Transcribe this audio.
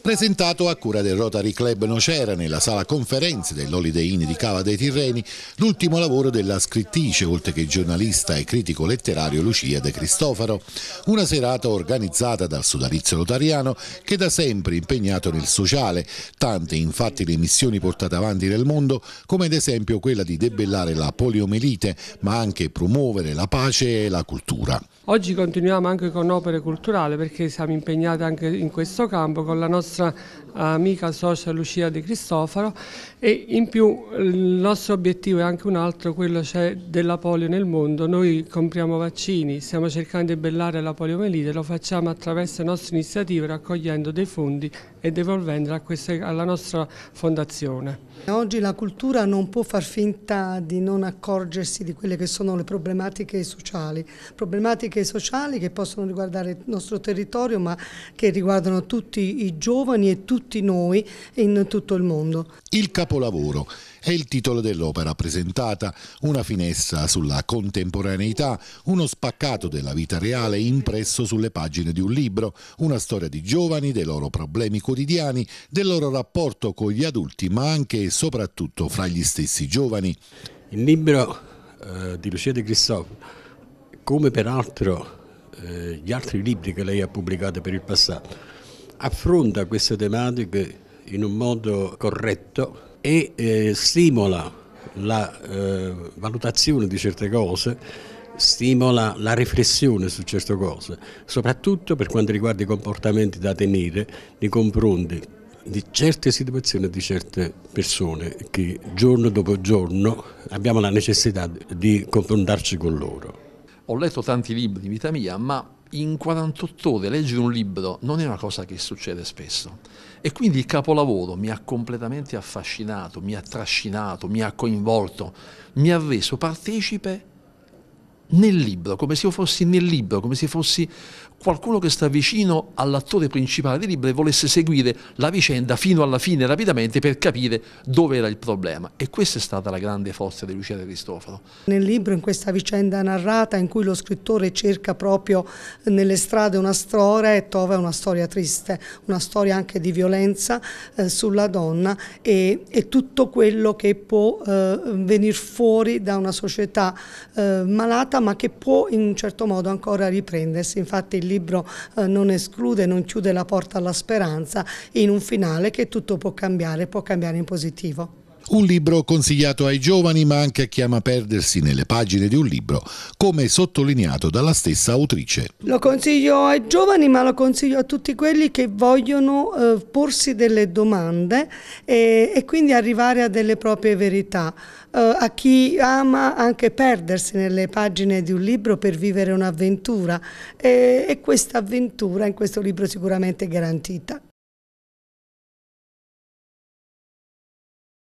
Presentato a cura del Rotary Club Nocera nella sala conferenze dell'Holiday Inn di Cava dei Tirreni, l'ultimo lavoro della scrittrice, oltre che giornalista e critico letterario Lucia De Cristofaro. Una serata organizzata dal sodalizio lotariano che da sempre è impegnato nel sociale, tante infatti le missioni portate avanti nel mondo, come ad esempio quella di debellare la poliomelite, ma anche promuovere la pace e la cultura. Oggi continuiamo anche con opere culturali perché siamo impegnati anche in questo campo con la nostra eh, amica socia Lucia De Cristofaro e in più il nostro obiettivo è anche un altro, quello cioè della polio nel mondo. Noi compriamo vaccini, stiamo cercando di bellare la poliomelite, lo facciamo attraverso le nostre iniziative raccogliendo dei fondi e devolvendoli alla nostra fondazione. Oggi la cultura non può far finta di non accorgersi di quelle che sono le problematiche sociali, problematiche anche sociali che possono riguardare il nostro territorio ma che riguardano tutti i giovani e tutti noi in tutto il mondo. Il capolavoro è il titolo dell'opera presentata, una finestra sulla contemporaneità, uno spaccato della vita reale impresso sulle pagine di un libro, una storia di giovani, dei loro problemi quotidiani, del loro rapporto con gli adulti ma anche e soprattutto fra gli stessi giovani. Il libro eh, di Lucia De Cristoforo come peraltro eh, gli altri libri che lei ha pubblicato per il passato, affronta queste tematiche in un modo corretto e eh, stimola la eh, valutazione di certe cose, stimola la riflessione su certe cose, soprattutto per quanto riguarda i comportamenti da tenere nei confronti di certe situazioni e di certe persone che giorno dopo giorno abbiamo la necessità di confrontarci con loro ho letto tanti libri in vita mia, ma in 48 ore leggere un libro non è una cosa che succede spesso. E quindi il capolavoro mi ha completamente affascinato, mi ha trascinato, mi ha coinvolto, mi ha reso partecipe nel libro, come se io fossi nel libro, come se fossi qualcuno che sta vicino all'attore principale del libro e volesse seguire la vicenda fino alla fine rapidamente per capire dove era il problema. E questa è stata la grande forza di Lucia De Cristoforo. Nel libro, in questa vicenda narrata, in cui lo scrittore cerca proprio nelle strade una storia e trova una storia triste, una storia anche di violenza eh, sulla donna e, e, tutto quello che può eh, venire fuori da una società eh, malata mancata ma che può in un certo modo ancora riprendersi. Infatti il libro eh, non esclude, non chiude la porta alla speranza in un finale che tutto può cambiare, può cambiare in positivo. Un libro consigliato ai giovani ma anche a chi ama perdersi nelle pagine di un libro, come sottolineato dalla stessa autrice. Lo consiglio ai giovani ma lo consiglio a tutti quelli che vogliono eh, porsi delle domande e, e, quindi arrivare a delle proprie verità. Eh, a chi ama anche perdersi nelle pagine di un libro per vivere un'avventura e, e questa avventura in questo libro sicuramente è garantita.